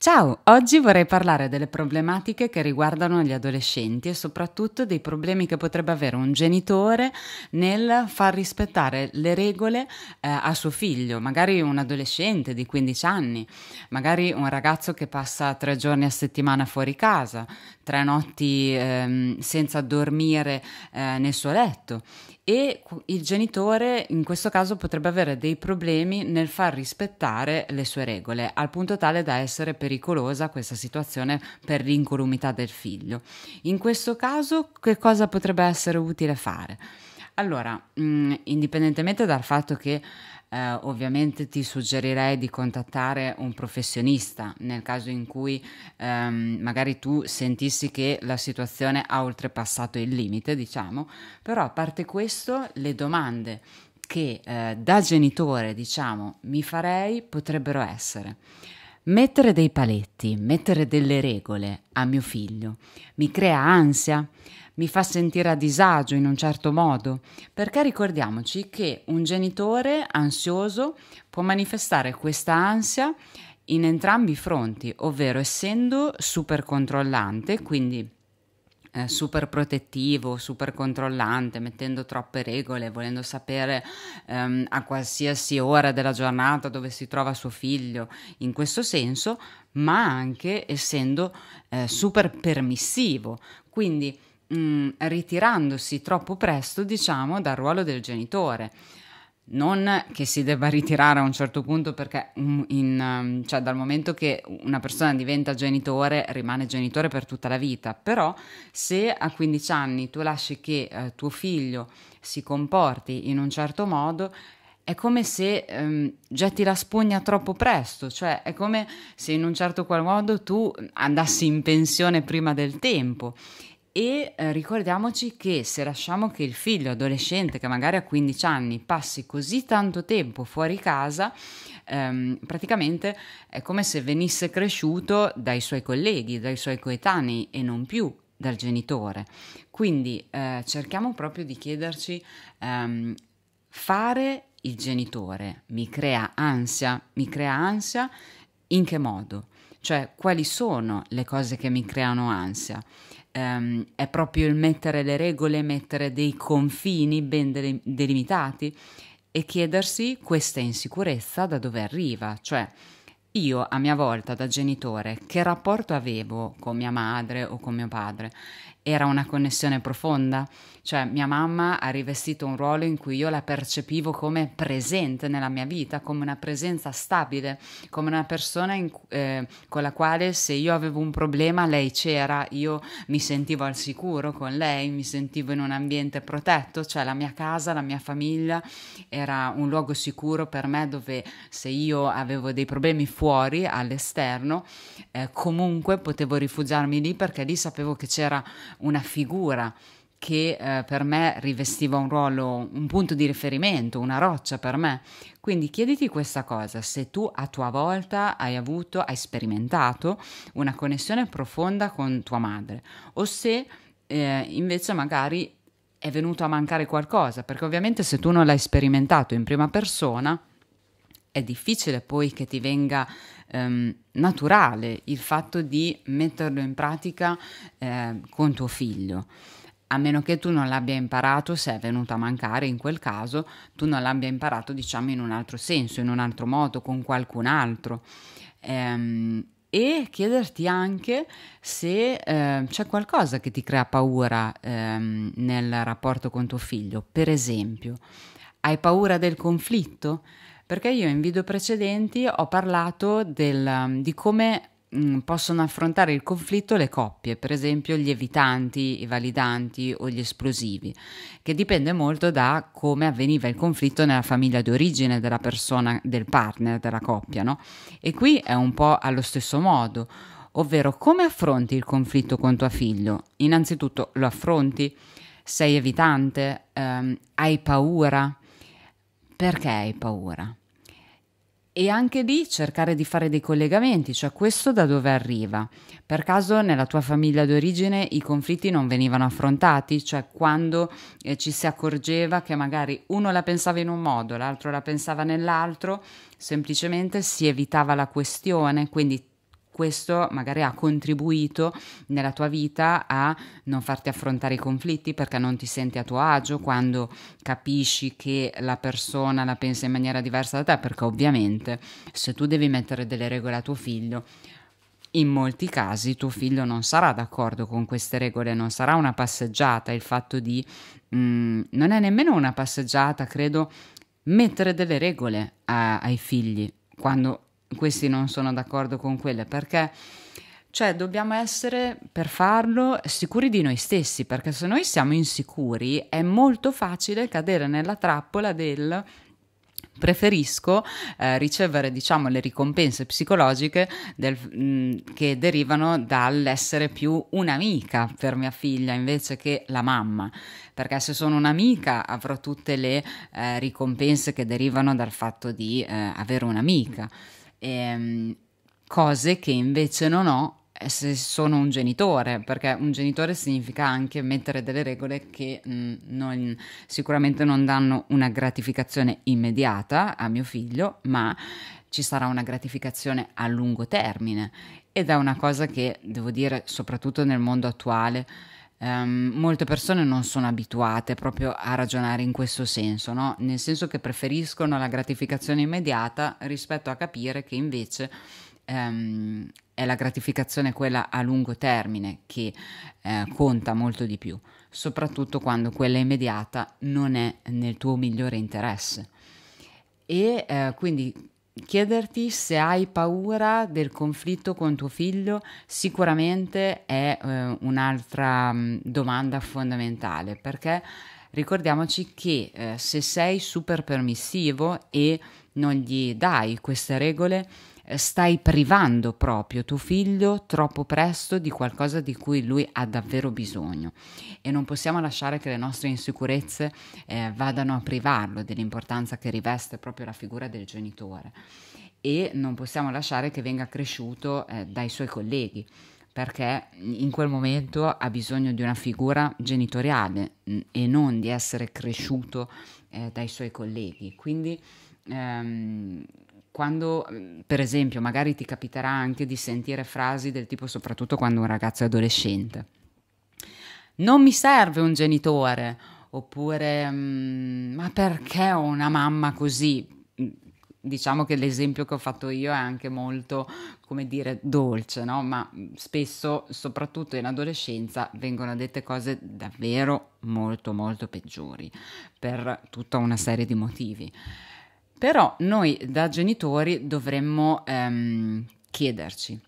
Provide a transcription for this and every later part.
Ciao, oggi vorrei parlare delle problematiche che riguardano gli adolescenti e soprattutto dei problemi che potrebbe avere un genitore nel far rispettare le regole eh, a suo figlio, magari un adolescente di 15 anni, magari un ragazzo che passa tre giorni a settimana fuori casa, tre notti eh, senza dormire eh, nel suo letto e il genitore in questo caso potrebbe avere dei problemi nel far rispettare le sue regole, al punto tale da essere pericoloso pericolosa questa situazione per l'incolumità del figlio. In questo caso che cosa potrebbe essere utile fare? Allora, mh, mm, indipendentemente dal fatto che eh, ovviamente ti suggerirei di contattare un professionista nel caso in cui ehm, magari tu sentissi che la situazione ha oltrepassato il limite, diciamo, però a parte questo le domande che eh, da genitore, diciamo, mi farei potrebbero essere Mettere dei paletti, mettere delle regole a mio figlio mi crea ansia, mi fa sentire a disagio in un certo modo, perché ricordiamoci che un genitore ansioso può manifestare questa ansia in entrambi i fronti, ovvero essendo super controllante, quindi eh, super protettivo, super controllante, mettendo troppe regole, volendo sapere ehm, a qualsiasi ora della giornata dove si trova suo figlio, in questo senso, ma anche essendo eh, super permissivo. Quindi mh, mm, ritirandosi troppo presto, diciamo, dal ruolo del genitore non che si debba ritirare a un certo punto perché mm, in, ehm, cioè dal momento che una persona diventa genitore rimane genitore per tutta la vita, però se a 15 anni tu lasci che eh, tuo figlio si comporti in un certo modo, è come se ehm, getti la spugna troppo presto, cioè è come se in un certo qual modo tu andassi in pensione prima del tempo e eh, ricordiamoci che se lasciamo che il figlio adolescente che magari ha 15 anni passi così tanto tempo fuori casa, ehm, praticamente è come se venisse cresciuto dai suoi colleghi, dai suoi coetanei e non più dal genitore. Quindi eh, cerchiamo proprio di chiederci ehm, fare il genitore mi crea ansia, mi crea ansia in che modo? Cioè quali sono le cose che mi creano ansia? ehm, è proprio il mettere le regole, mettere dei confini ben del- delimitati e chiedersi questa insicurezza da dove arriva, cioè io a mia volta da genitore che rapporto avevo con mia madre o con mio padre era una connessione profonda, cioè mia mamma ha rivestito un ruolo in cui io la percepivo come presente nella mia vita, come una presenza stabile, come una persona in, eh, con la quale se io avevo un problema lei c'era, io mi sentivo al sicuro con lei, mi sentivo in un ambiente protetto, cioè la mia casa, la mia famiglia era un luogo sicuro per me dove se io avevo dei problemi fuori, all'esterno, eh, comunque potevo rifugiarmi lì perché lì sapevo che c'era una figura che eh, per me rivestiva un ruolo, un punto di riferimento, una roccia per me. Quindi chiediti questa cosa, se tu a tua volta hai avuto, hai sperimentato una connessione profonda con tua madre o se eh, invece magari è venuto a mancare qualcosa, perché ovviamente se tu non l'hai sperimentato in prima persona, è difficile poi che ti venga ehm, naturale il fatto di metterlo in pratica eh, con tuo figlio. A meno che tu non l'abbia imparato, se è venuto a mancare in quel caso, tu non l'abbia imparato, diciamo, in un altro senso, in un altro modo, con qualcun altro. Ehm, e chiederti anche se eh, c'è qualcosa che ti crea paura ehm, nel rapporto con tuo figlio. Per esempio, hai paura del conflitto? perché io in video precedenti ho parlato del, um, di come mm, possono affrontare il conflitto le coppie, per esempio gli evitanti, i validanti o gli esplosivi, che dipende molto da come avveniva il conflitto nella famiglia d'origine della persona, del partner, della coppia, no? E qui è un po' allo stesso modo ovvero come affronti il conflitto con tuo figlio? Innanzitutto lo affronti? Sei evitante? Ehm, hai paura? Perché hai paura? e anche lì cercare di fare dei collegamenti, cioè questo da dove arriva. Per caso nella tua famiglia d'origine i conflitti non venivano affrontati, cioè quando eh, ci si accorgeva che magari uno la pensava in un modo, l'altro la pensava nell'altro, semplicemente si evitava la questione, quindi questo magari ha contribuito nella tua vita a non farti affrontare i conflitti perché non ti senti a tuo agio quando capisci che la persona la pensa in maniera diversa da te, perché ovviamente se tu devi mettere delle regole a tuo figlio, in molti casi tuo figlio non sarà d'accordo con queste regole, non sarà una passeggiata, il fatto di... Mh, mm, non è nemmeno una passeggiata, credo, mettere delle regole a, ai figli quando questi non sono d'accordo con quelle perché cioè dobbiamo essere per farlo sicuri di noi stessi perché se noi siamo insicuri è molto facile cadere nella trappola del preferisco eh, ricevere diciamo le ricompense psicologiche del, mh, mm, che derivano dall'essere più un'amica per mia figlia invece che la mamma perché se sono un'amica avrò tutte le eh, ricompense che derivano dal fatto di eh, avere un'amica ehm, cose che invece non ho eh, se sono un genitore, perché un genitore significa anche mettere delle regole che mh, mm, non, sicuramente non danno una gratificazione immediata a mio figlio, ma ci sarà una gratificazione a lungo termine ed è una cosa che devo dire soprattutto nel mondo attuale Um, molte persone non sono abituate proprio a ragionare in questo senso, no? nel senso che preferiscono la gratificazione immediata rispetto a capire che invece um, è la gratificazione quella a lungo termine che eh, conta molto di più, soprattutto quando quella immediata non è nel tuo migliore interesse. E eh, quindi chiederti se hai paura del conflitto con tuo figlio sicuramente è eh, un'altra mm, domanda fondamentale perché ricordiamoci che eh, se sei super permissivo e non gli dai queste regole stai privando proprio tuo figlio troppo presto di qualcosa di cui lui ha davvero bisogno e non possiamo lasciare che le nostre insicurezze eh, vadano a privarlo dell'importanza che riveste proprio la figura del genitore e non possiamo lasciare che venga cresciuto eh, dai suoi colleghi perché in quel momento ha bisogno di una figura genitoriale mm, e non di essere cresciuto eh, dai suoi colleghi. Quindi ehm, quando mhmm, per esempio magari ti capiterà anche di sentire frasi del tipo soprattutto quando un ragazzo è adolescente. Non mi serve un genitore oppure mhmm, ma perché ho una mamma così? Mhmm, diciamo che l'esempio che ho fatto io è anche molto, come dire, dolce, no? Ma spesso, soprattutto in adolescenza, vengono dette cose davvero molto, molto peggiori per tutta una serie di motivi. Però noi da genitori dovremmo ehm, chiederci,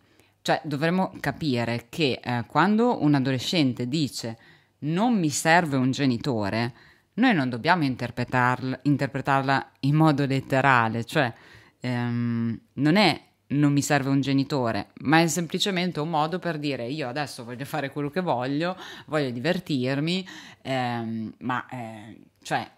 cioè dovremmo capire che eh, quando un adolescente dice non mi serve un genitore, noi non dobbiamo interpretarla, interpretarla in modo letterale, cioè ehm, non è non mi serve un genitore, ma è semplicemente un modo per dire io adesso voglio fare quello che voglio, voglio divertirmi, ehm, ma eh, cioè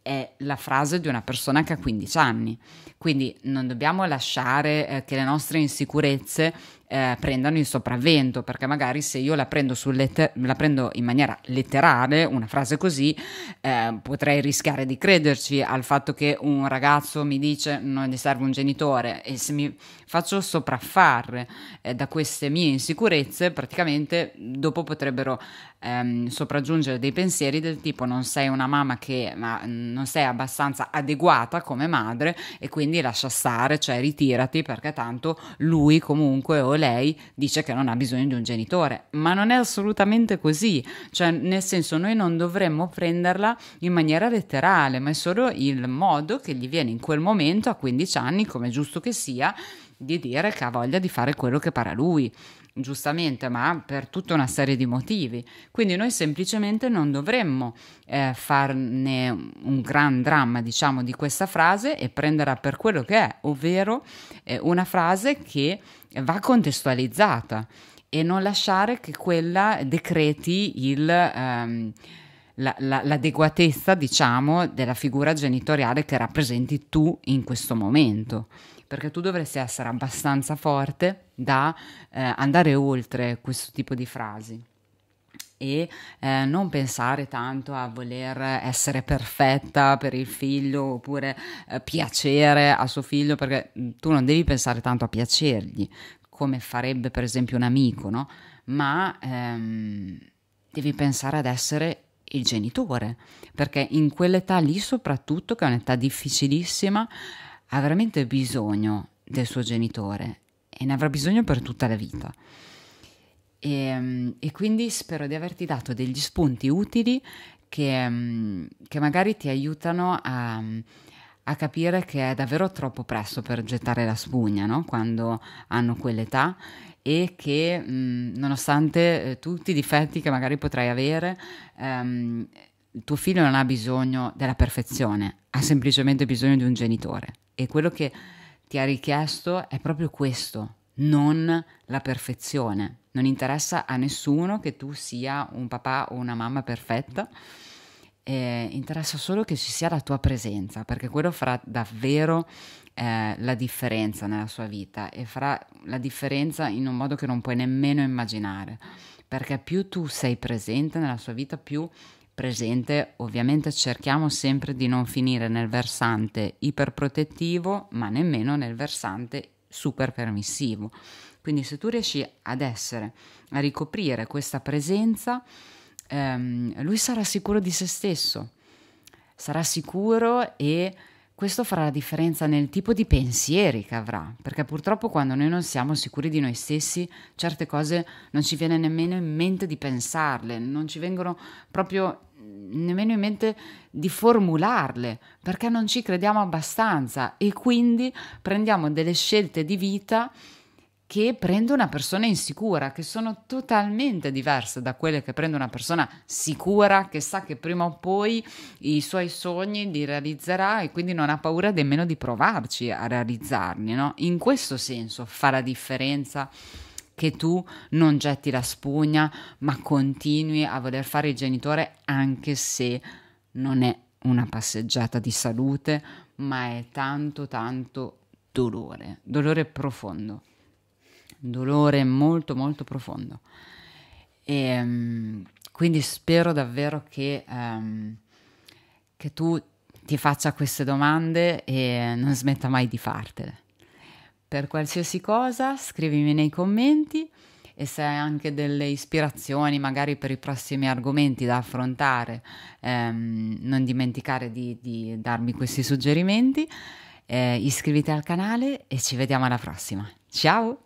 è la frase di una persona che ha 15 anni. Quindi non dobbiamo lasciare eh, che le nostre insicurezze eh, prendano il sopravvento, perché magari se io la prendo, letter- la prendo in maniera letterale, una frase così, eh, potrei rischiare di crederci al fatto che un ragazzo mi dice non gli serve un genitore e se mi faccio sopraffare eh, da queste mie insicurezze, praticamente dopo potrebbero ehm, sopraggiungere dei pensieri del tipo non sei una mamma che ma, non sei abbastanza adeguata come madre e quindi lascia stare, cioè ritirati perché tanto lui comunque o lei dice che non ha bisogno di un genitore, ma non è assolutamente così, cioè nel senso noi non dovremmo prenderla in maniera letterale, ma è solo il modo che gli viene in quel momento a 15 anni, come è giusto che sia, di dire che ha voglia di fare quello che para lui, giustamente, ma per tutta una serie di motivi. Quindi noi semplicemente non dovremmo eh, farne un gran dramma, diciamo, di questa frase e prenderla per quello che è, ovvero eh, una frase che va contestualizzata e non lasciare che quella decreti il... Ehm, la, la, l'adeguatezza, diciamo, della figura genitoriale che rappresenti tu in questo momento, perché tu dovresti essere abbastanza forte da eh, andare oltre questo tipo di frasi e eh, non pensare tanto a voler essere perfetta per il figlio oppure eh, piacere a suo figlio perché mm, tu non devi pensare tanto a piacergli come farebbe per esempio un amico, no? Ma ehm, devi pensare ad essere il genitore, perché in quell'età lì soprattutto, che è un'età difficilissima, ha veramente bisogno del suo genitore e ne avrà bisogno per tutta la vita. E, ehm, e quindi spero di averti dato degli spunti utili che, mm, che magari ti aiutano a, a capire che è davvero troppo presto per gettare la spugna no? quando hanno quell'età e che mh, nonostante eh, tutti i difetti che magari potrai avere, ehm, tuo figlio non ha bisogno della perfezione, ha semplicemente bisogno di un genitore. E quello che ti ha richiesto è proprio questo, non la perfezione. Non interessa a nessuno che tu sia un papà o una mamma perfetta eh, interessa solo che ci sia la tua presenza, perché quello farà davvero eh, la differenza nella sua vita e farà la differenza in un modo che non puoi nemmeno immaginare, perché più tu sei presente nella sua vita, più presente, ovviamente cerchiamo sempre di non finire nel versante iperprotettivo, ma nemmeno nel versante super permissivo. Quindi se tu riesci ad essere, a ricoprire questa presenza, ehm, lui sarà sicuro di se stesso, sarà sicuro e questo farà la differenza nel tipo di pensieri che avrà, perché purtroppo quando noi non siamo sicuri di noi stessi, certe cose non ci viene nemmeno in mente di pensarle, non ci vengono proprio mm, nemmeno in mente di formularle, perché non ci crediamo abbastanza e quindi prendiamo delle scelte di vita che prende una persona insicura, che sono totalmente diverse da quelle che prende una persona sicura, che sa che prima o poi i suoi sogni li realizzerà e quindi non ha paura nemmeno di provarci a realizzarli. No? In questo senso fa la differenza che tu non getti la spugna, ma continui a voler fare il genitore anche se non è una passeggiata di salute, ma è tanto tanto dolore, dolore profondo dolore molto molto profondo. E, um, quindi spero davvero che, um, che tu ti faccia queste domande e non smetta mai di fartele. Per qualsiasi cosa scrivimi nei commenti e se hai anche delle ispirazioni magari per i prossimi argomenti da affrontare, ehm, non dimenticare di, di, darmi questi suggerimenti. Eh, iscriviti al canale e ci vediamo alla prossima. Ciao!